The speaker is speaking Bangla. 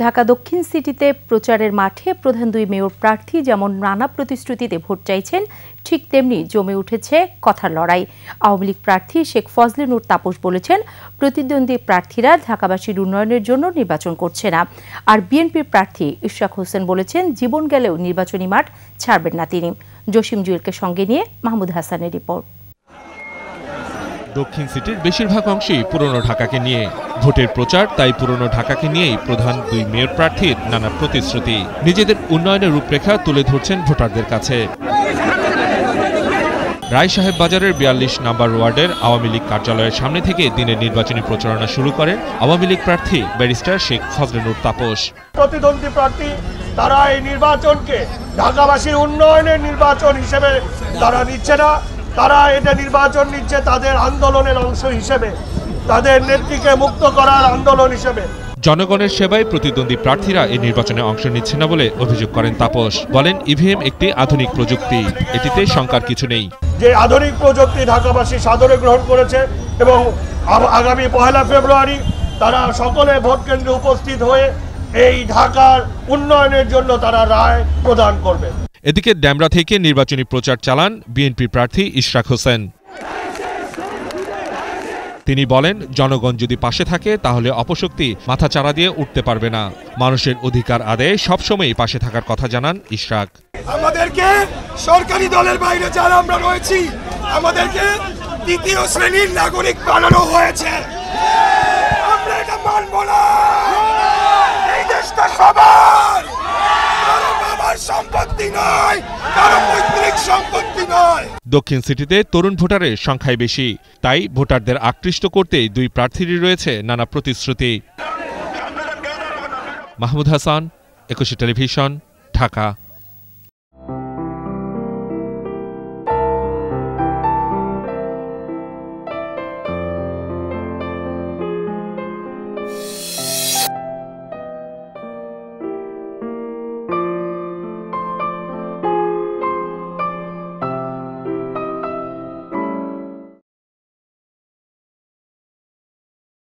ঢাকা দক্ষিণ সিটিতে প্রচারের মাঠে প্রধান দুই মেয়র প্রার্থী যেমন নানা প্রতিশ্রুতিতে ভোট চাইছেন ঠিক তেমনি জমে উঠেছে কথার লড়াই আওয়ামী লীগ প্রার্থী শেখ ফজলে নূর তাপস বলেছেন প্রতিদ্বন্দ্বী প্রার্থীরা ঢাকাবাসীর উন্নয়নের জন্য নির্বাচন করছে না আর বিএনপির প্রার্থী ইশরাক হোসেন বলেছেন জীবন গেলেও নির্বাচনী মাঠ ছাড়বেন না তিনি জসিম জুয়েলকে সঙ্গে নিয়ে মাহমুদ হাসানের রিপোর্ট দক্ষিণ সিটির বেশিরভাগ অংশেই পুরনো ঢাকাকে নিয়ে ভোটের প্রচার তাই পুরনো ঢাকাকে নিয়েই প্রধান দুই মেয়র প্রার্থীর নানা প্রতিশ্রুতি নিজেদের উন্নয়নের রূপরেখা তুলে ধরছেন ভোটারদের কাছে রায় সাহেব বাজারের বিয়াল্লিশ নাম্বার ওয়ার্ডের আওয়ামী লীগ কার্যালয়ের সামনে থেকে দিনের নির্বাচনী প্রচারণা শুরু করেন আওয়ামী লীগ প্রার্থী ব্যারিস্টার শেখ ফজলুর তাপস প্রতিদ্বন্দ্বী প্রার্থী তারা এই নির্বাচনকে ঢাকাবাসীর উন্নয়নের নির্বাচন হিসেবে তারা নিচ্ছে না তারা এটা নির্বাচন নিচ্ছে তাদের আন্দোলনের অংশ হিসেবে তাদের নেত্রীকে মুক্ত করার আন্দোলন হিসেবে জনগণের সেবায় প্রতিদ্বন্দ্বী প্রার্থীরা এই নির্বাচনে অংশ নিচ্ছে না বলে অভিযোগ করেন তাপস বলেন ইভিএম একটি আধুনিক প্রযুক্তি এটিতে শঙ্কার কিছু নেই যে আধুনিক প্রযুক্তি ঢাকাবাসী সাদরে গ্রহণ করেছে এবং আগামী পহেলা ফেব্রুয়ারি তারা সকলে ভোট কেন্দ্রে উপস্থিত হয়ে এই ঢাকার উন্নয়নের জন্য তারা রায় প্রদান করবে এদিকে ড্যামরা থেকে নির্বাচনী প্রচার চালান বিএনপি প্রার্থী ইশরাক হোসেন তিনি বলেন জনগণ যদি পাশে থাকে তাহলে অপশক্তি মাথাচাড়া দিয়ে উঠতে পারবে না মানুষের অধিকার আদায়ে সবসময়ই পাশে থাকার কথা জানান ইশরাক আমাদেরকে সরকারি দলের বাইরে যারা আমরা রয়েছি আমাদেরকে দ্বিতীয় শ্রেণীর নাগরিক বানানো হয়েছে আমরা এটা মানব না এই দেশটা সবার সম্পত্তি নয় সম্পত্তি নয় দক্ষিণ সিটিতে তরুণ ভোটারের সংখ্যাই বেশি তাই ভোটারদের আকৃষ্ট করতে দুই প্রার্থীরই রয়েছে নানা প্রতিশ্রুতি মাহমুদ হাসান একুশে টেলিভিশন ঢাকা